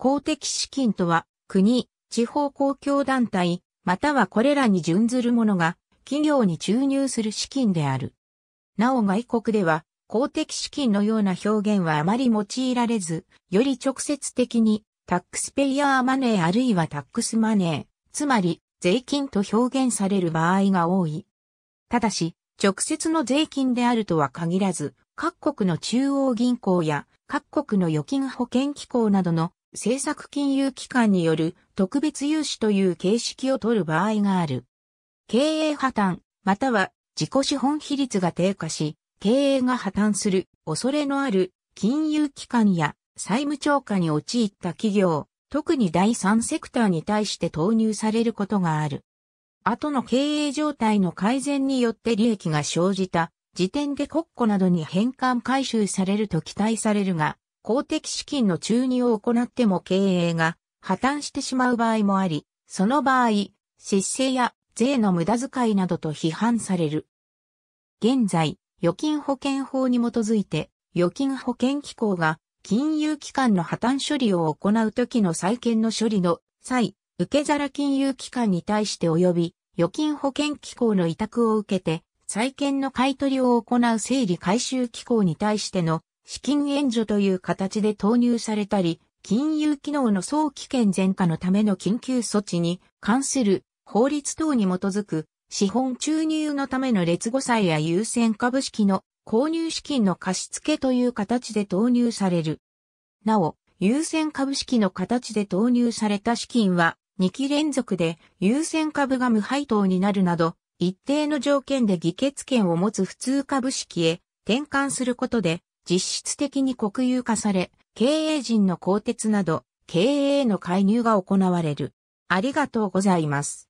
公的資金とは、国、地方公共団体、またはこれらに準ずるものが、企業に注入する資金である。なお外国では、公的資金のような表現はあまり用いられず、より直接的に、タックスペイヤーマネーあるいはタックスマネー、つまり、税金と表現される場合が多い。ただし、直接の税金であるとは限らず、各国の中央銀行や各国の預金保険機構などの政策金融機関による特別融資という形式を取る場合がある。経営破綻、または自己資本比率が低下し、経営が破綻する恐れのある金融機関や債務超過に陥った企業、特に第三セクターに対して投入されることがある。後の経営状態の改善によって利益が生じた時点で国庫などに返還回収されると期待されるが、公的資金の注入を行っても経営が破綻してしまう場合もあり、その場合、節制や税の無駄遣いなどと批判される。現在、預金保険法に基づいて、預金保険機構が金融機関の破綻処理を行う時の債権の処理の際、受け皿金融機関に対して及び、預金保険機構の委託を受けて、債権の買取を行う整理回収機構に対しての資金援助という形で投入されたり、金融機能の早期健全化のための緊急措置に関する法律等に基づく資本注入のための劣後債や優先株式の購入資金の貸付という形で投入される。なお、優先株式の形で投入された資金は2期連続で優先株が無配当になるなど一定の条件で議決権を持つ普通株式へ転換することで実質的に国有化され、経営陣の更迭など、経営への介入が行われる。ありがとうございます。